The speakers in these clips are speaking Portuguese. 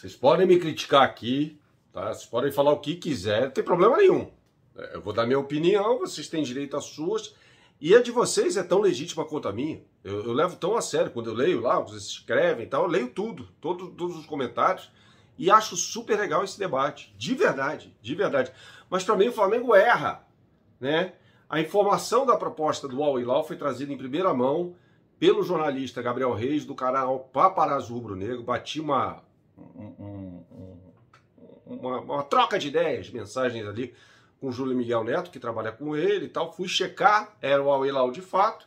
Vocês podem me criticar aqui, tá? Vocês podem falar o que quiser, não tem problema nenhum. É, eu vou dar minha opinião, vocês têm direito às suas. E a de vocês é tão legítima quanto a minha. Eu, eu levo tão a sério quando eu leio lá, vocês escrevem e tal, eu leio tudo, todo, todos os comentários. E acho super legal esse debate. De verdade, de verdade. Mas para mim o Flamengo erra, né? A informação da proposta do Al Hilal foi trazida em primeira mão pelo jornalista Gabriel Reis, do canal Paparazzo Rubro Negro. Bati uma um, um, uma, uma, troca de ideias, mensagens ali com o Júlio Miguel Neto, que trabalha com ele e tal. Fui checar, era o Al-Hilal de fato,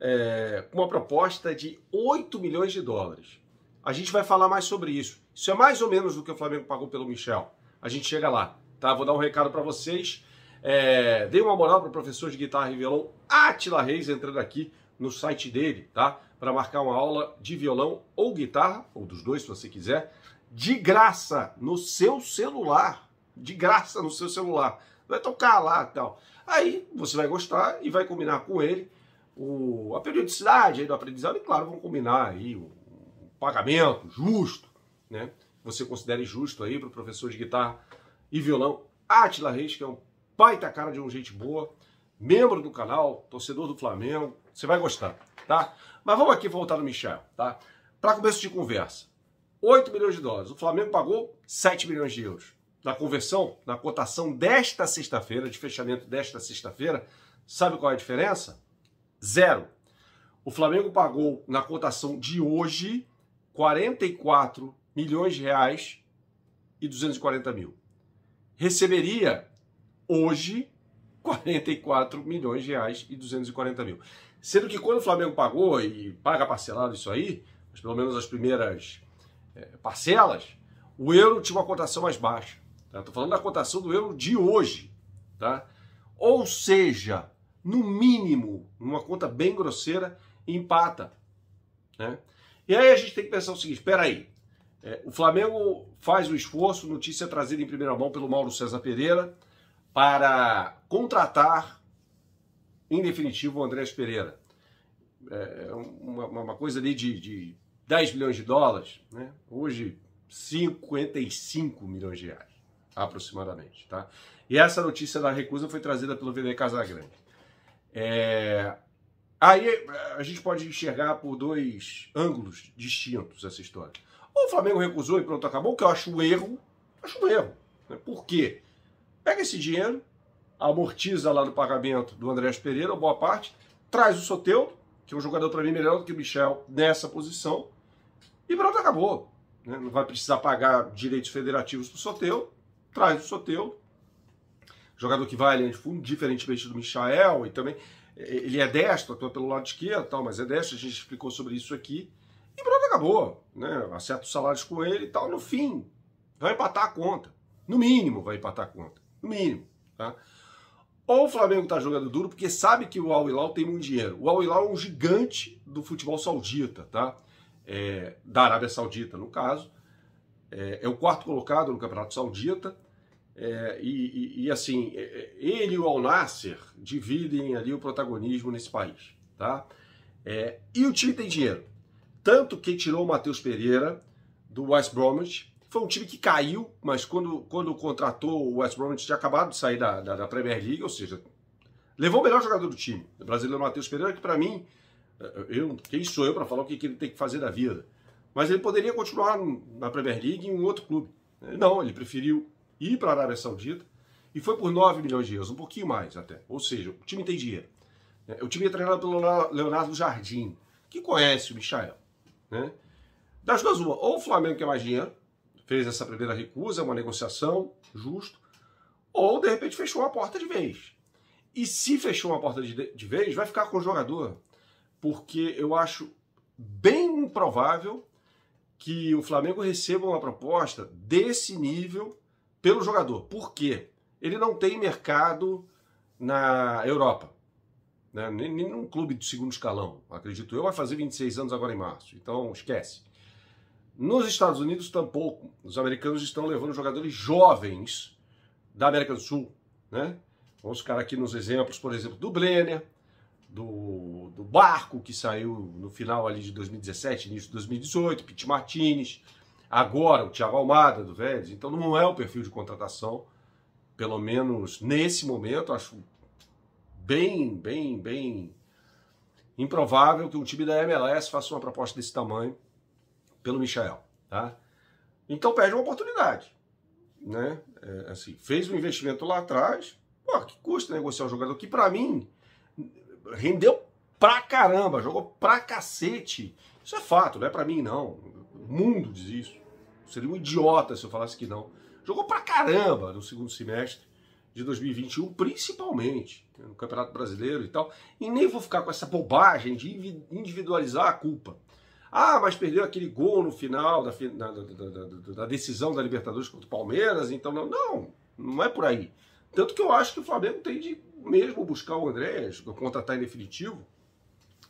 é, com uma proposta de 8 milhões de dólares. A gente vai falar mais sobre isso. Isso é mais ou menos o que o Flamengo pagou pelo Michel. A gente chega lá, tá? Vou dar um recado para vocês. É, dei uma moral para o professor de guitarra e violão Atila Reis entrando aqui no site dele, tá? para marcar uma aula de violão ou guitarra, ou dos dois se você quiser, de graça no seu celular. De graça no seu celular. Vai é tocar lá e tal. Aí você vai gostar e vai combinar com ele o, a periodicidade aí do aprendizado e, claro, vão combinar aí o, o pagamento justo, né? Você considere justo aí para o professor de guitarra e violão Atila Reis, que é um baita cara de um gente boa, membro do canal, torcedor do Flamengo. Você vai gostar tá? Mas vamos aqui voltar no Michel, tá? Para começo de conversa, 8 milhões de dólares. O Flamengo pagou 7 milhões de euros. Na conversão, na cotação desta sexta-feira, de fechamento desta sexta-feira, sabe qual é a diferença? Zero. O Flamengo pagou na cotação de hoje 44 milhões de reais e 240 mil. Receberia hoje 44 milhões de reais e 240 mil. Sendo que quando o Flamengo pagou e paga parcelado isso aí, mas pelo menos as primeiras é, parcelas, o euro tinha uma cotação mais baixa. Estou tá? falando da cotação do euro de hoje. Tá? Ou seja, no mínimo, numa conta bem grosseira, empata. Né? E aí a gente tem que pensar o seguinte: espera aí. É, o Flamengo faz o esforço, notícia trazida em primeira mão pelo Mauro César Pereira, para contratar em definitivo, o Andrés Pereira. É, é uma, uma, coisa ali de, de 10 milhões de dólares, né? hoje 55 milhões de reais, aproximadamente. Tá? E essa notícia da recusa foi trazida pelo VD Casagrande. É... Aí é, a gente pode enxergar por dois ângulos distintos essa história. Ou o Flamengo recusou e pronto, acabou, que eu acho um erro. Acho um erro. Né? Por quê? Pega esse dinheiro, amortiza lá no pagamento do Andrés Pereira, boa parte, traz o Soteu, que é um jogador para mim melhor do que o Michel nessa posição, e pronto, acabou. Né? Não vai precisar pagar direitos federativos para o Soteu, traz o Soteu, jogador que vai ali de fundo, diferentemente do Michael, e também ele é destro, atua pelo lado esquerdo, tal, mas é destro, a gente explicou sobre isso aqui, e pronto, acabou. Né? Acerta os salários com ele e tal, no fim, vai empatar a conta. No mínimo vai empatar a conta, no mínimo. Tá? Ou o Flamengo está jogando duro porque sabe que o Al Hilal tem muito dinheiro. O Al Hilal é um gigante do futebol saudita, tá? É, da Arábia Saudita, no caso. É, é, o quarto colocado no Campeonato Saudita. É, e, e, e, assim, é, é, ele e o Al Nasser dividem ali o protagonismo nesse país, tá? É, e o time tem dinheiro. Tanto que tirou o Matheus Pereira do West Bromwich foi um time que caiu, mas quando, quando contratou o West Bromwich tinha acabado de sair da, da, da Premier League, ou seja, levou o melhor jogador do time, o brasileiro Matheus Pereira, que para mim, eh, eu, quem sou eu para falar o que, que, ele tem que fazer da vida? Mas ele poderia continuar na Premier League em um outro clube. Não, ele preferiu ir para a Arábia Saudita e foi por 9 milhões de euros, um pouquinho mais até. Ou seja, o time tem dinheiro. É, o time é treinado pelo Leonardo Jardim, que conhece o Michael. Né? Das duas, uma, ou o Flamengo quer mais dinheiro, fez essa primeira recusa, é uma negociação, justo, ou de repente fechou a porta de vez. E se fechou a porta de, de vez, vai ficar com o jogador, porque eu acho bem improvável que o Flamengo receba uma proposta desse nível pelo jogador. Por quê? Ele não tem mercado na Europa. Né? Nem, nem num clube de segundo escalão, acredito eu. Vai fazer 26 anos agora em março. Então, esquece. Nos Estados Unidos, tampouco. Os americanos estão levando jogadores jovens da América do Sul. Né? Vamos ficar aqui nos exemplos, por exemplo, do Brenner, do, do Barco, que saiu no final ali de 2017, início de 2018, Pete Martinez, agora o Thiago Almada do Vélez. Então não é o perfil de contratação, pelo menos nesse momento, acho bem, bem, bem improvável que um time da MLS faça uma proposta desse tamanho pelo Michael, tá? Então perde uma oportunidade, né? É, assim, fez um investimento lá atrás, pô, que custa negociar um jogador que para mim rendeu pra caramba, jogou pra cacete. Isso é fato, não é pra mim não. O mundo diz isso. seria um idiota se eu falasse que não. Jogou pra caramba no segundo semestre de 2021, principalmente né, no Campeonato Brasileiro e tal. E nem vou ficar com essa bobagem de individualizar a culpa. Ah, mas perdeu aquele gol no final da, da, da, da decisão da Libertadores contra o Palmeiras, então não, não, não é por aí. Tanto que eu acho que o Flamengo tem de mesmo buscar o Andrés, contratar em definitivo,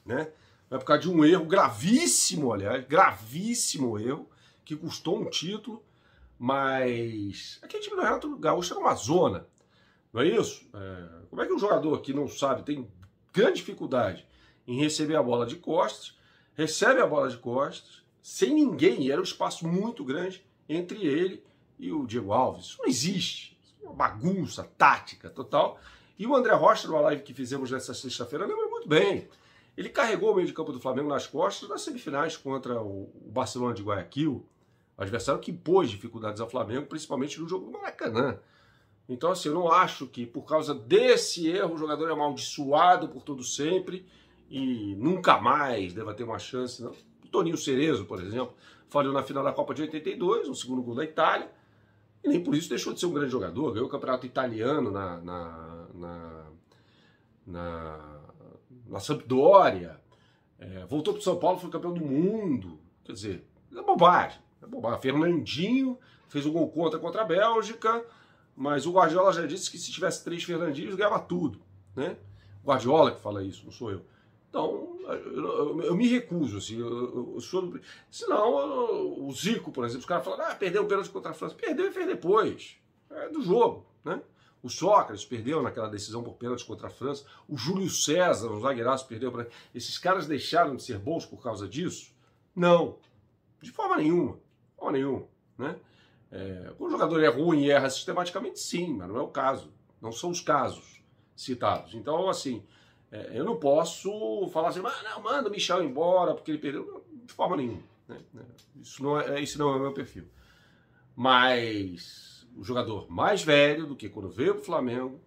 né? é por causa de um erro gravíssimo, aliás, gravíssimo erro, que custou um título, mas aquele time do Renato Gaúcho era uma zona, não é isso? É... Como é que um jogador que não sabe, tem grande dificuldade em receber a bola de costas, recebe a bola de costas, sem ninguém, era um espaço muito grande entre ele e o Diego Alves. Isso não existe. Isso é uma bagunça tática total. E o André Rocha, numa live que fizemos nessa sexta-feira, lembra muito bem. Ele carregou o meio de campo do Flamengo nas costas nas semifinais contra o Barcelona de Guayaquil, adversário que impôs dificuldades ao Flamengo, principalmente no jogo do Maracanã. Então, assim, eu não acho que por causa desse erro o jogador é amaldiçoado por todo sempre e nunca mais deva ter uma chance. Não. Toninho Cerezo, por exemplo, falhou na final da Copa de 82, um segundo gol da Itália, e nem por isso deixou de ser um grande jogador. Ganhou o campeonato italiano na, na, na, na, na Sampdoria, é, voltou para o São Paulo, foi campeão do mundo. Quer dizer, é bobagem. É bobagem. Fernandinho fez um gol contra contra a Bélgica, mas o Guardiola já disse que se tivesse três Fernandinhos ganhava tudo, né? O Guardiola que fala isso, não sou eu. Então, eu, eu, me recuso, assim, eu, eu sou... Senão, o Zico, por exemplo, os caras falaram, ah, perdeu o pênalti contra a França. Perdeu e fez depois, é do jogo, né? O Sócrates perdeu naquela decisão por pênalti contra a França. O Júlio César, o zagueiraço, perdeu. para Esses caras deixaram de ser bons por causa disso? Não. De forma nenhuma. De forma nenhuma. Né? É, quando o jogador é ruim e erra sistematicamente, sim, mas não é o caso. Não são os casos citados. Então, assim, é, eu não posso falar assim, ah, não, manda o Michel embora porque ele perdeu. De forma nenhuma. Né? É, isso, não é, é, isso não é o meu perfil. Mas o jogador mais velho do que quando veio para o Flamengo,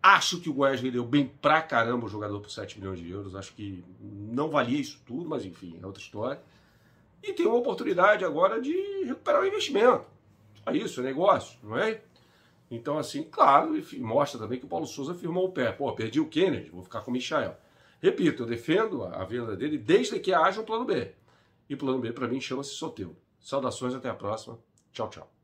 Acho que o Goiás vendeu bem pra caramba o jogador por 7 milhões de euros. Acho que não valia isso tudo, mas enfim, é outra história. E tem uma oportunidade agora de recuperar o investimento. Só é isso, é negócio, não é? Então, assim, claro, mostra também que o Paulo Souza firmou o pé. Pô, perdi o Kennedy, vou ficar com o Michael. Repito, eu defendo a venda dele desde que haja um plano B. E o plano B, para mim, chama-se Soteudo. Saudações, até a próxima. Tchau, tchau.